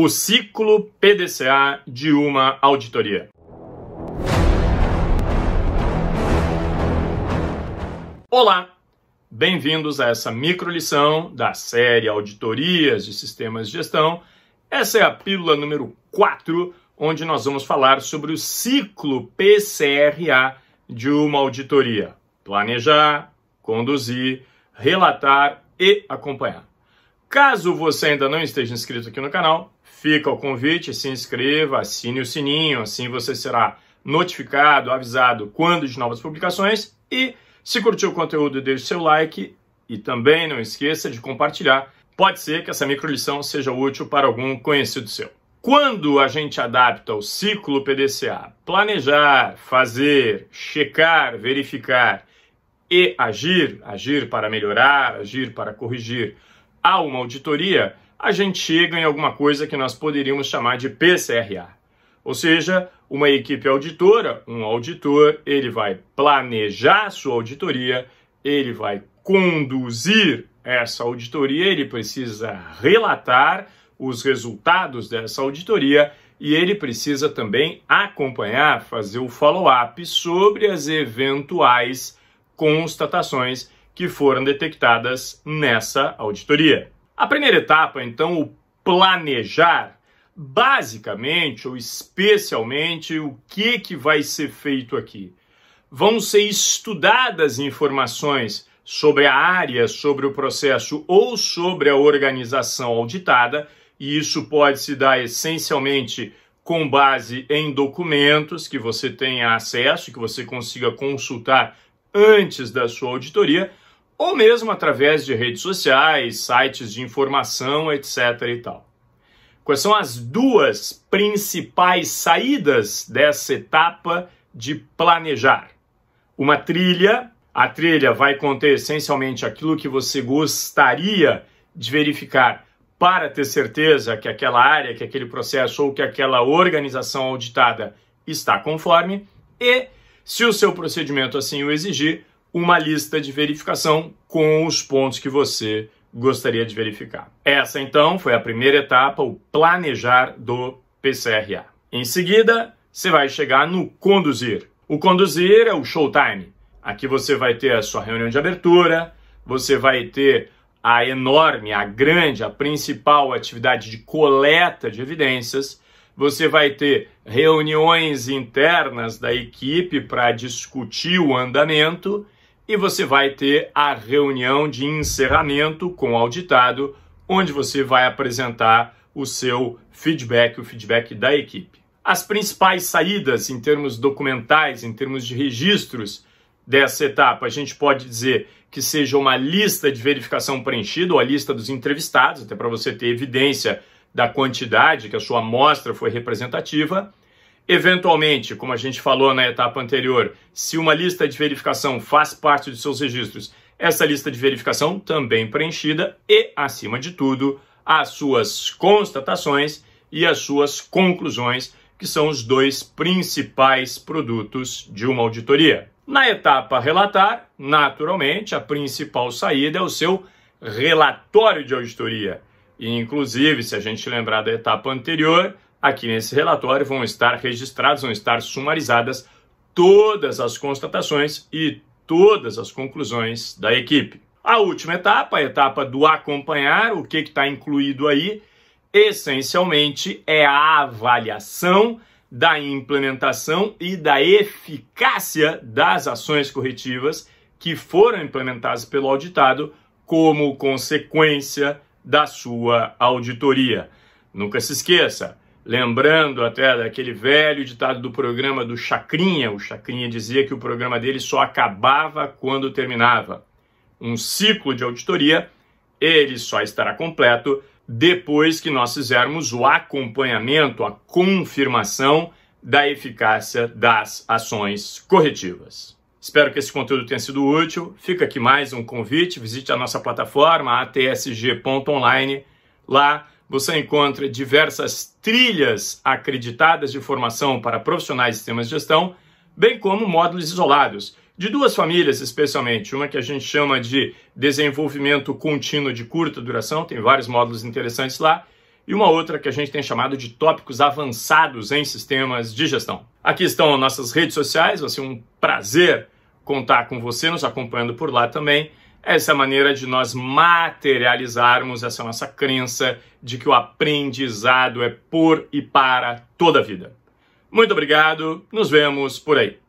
o ciclo PDCA de uma auditoria. Olá, bem-vindos a essa micro lição da série Auditorias de Sistemas de Gestão. Essa é a pílula número 4, onde nós vamos falar sobre o ciclo PCRA de uma auditoria: planejar, conduzir, relatar e acompanhar. Caso você ainda não esteja inscrito aqui no canal, fica o convite, se inscreva, assine o sininho, assim você será notificado, avisado quando de novas publicações e se curtiu o conteúdo, deixe seu like e também não esqueça de compartilhar. Pode ser que essa microlição seja útil para algum conhecido seu. Quando a gente adapta o ciclo PDCA, planejar, fazer, checar, verificar e agir, agir para melhorar, agir para corrigir, uma auditoria, a gente chega em alguma coisa que nós poderíamos chamar de PCRA. Ou seja, uma equipe auditora, um auditor, ele vai planejar sua auditoria, ele vai conduzir essa auditoria, ele precisa relatar os resultados dessa auditoria e ele precisa também acompanhar, fazer o follow-up sobre as eventuais constatações que foram detectadas nessa auditoria. A primeira etapa, então, o planejar, basicamente ou especialmente, o que, que vai ser feito aqui? Vão ser estudadas informações sobre a área, sobre o processo ou sobre a organização auditada, e isso pode se dar essencialmente com base em documentos que você tenha acesso, que você consiga consultar antes da sua auditoria, ou mesmo através de redes sociais, sites de informação, etc. e tal. Quais são as duas principais saídas dessa etapa de planejar? Uma trilha, a trilha vai conter essencialmente aquilo que você gostaria de verificar para ter certeza que aquela área, que aquele processo ou que aquela organização auditada está conforme e, se o seu procedimento assim o exigir, uma lista de verificação com os pontos que você gostaria de verificar. Essa então foi a primeira etapa, o planejar do PCRA. Em seguida, você vai chegar no conduzir. O conduzir é o showtime. Aqui você vai ter a sua reunião de abertura, você vai ter a enorme, a grande, a principal atividade de coleta de evidências. Você vai ter reuniões internas da equipe para discutir o andamento e você vai ter a reunião de encerramento com o auditado, onde você vai apresentar o seu feedback, o feedback da equipe. As principais saídas em termos documentais, em termos de registros dessa etapa, a gente pode dizer que seja uma lista de verificação preenchida ou a lista dos entrevistados, até para você ter evidência da quantidade que a sua amostra foi representativa. Eventualmente, como a gente falou na etapa anterior, se uma lista de verificação faz parte dos seus registros, essa lista de verificação também preenchida e, acima de tudo, as suas constatações e as suas conclusões, que são os dois principais produtos de uma auditoria. Na etapa relatar, naturalmente, a principal saída é o seu relatório de auditoria. E, inclusive, se a gente lembrar da etapa anterior, aqui nesse relatório vão estar registradas, vão estar sumarizadas todas as constatações e todas as conclusões da equipe. A última etapa, a etapa do acompanhar, o que está incluído aí, essencialmente é a avaliação da implementação e da eficácia das ações corretivas que foram implementadas pelo auditado como consequência da sua auditoria. Nunca se esqueça, lembrando até daquele velho ditado do programa do Chacrinha. O Chacrinha dizia que o programa dele só acabava quando terminava. Um ciclo de auditoria, ele só estará completo depois que nós fizermos o acompanhamento, a confirmação da eficácia das ações corretivas. Espero que esse conteúdo tenha sido útil. Fica aqui mais um convite. Visite a nossa plataforma atsg.online. Lá você encontra diversas trilhas acreditadas de formação para profissionais de sistemas de gestão, bem como módulos isolados, de duas famílias especialmente, uma que a gente chama de desenvolvimento contínuo de curta duração, tem vários módulos interessantes lá, e uma outra que a gente tem chamado de tópicos avançados em sistemas de gestão. Aqui estão nossas redes sociais, vai ser um prazer contar com você nos acompanhando por lá também. Essa é a maneira de nós materializarmos essa nossa crença de que o aprendizado é por e para toda a vida. Muito obrigado, nos vemos por aí.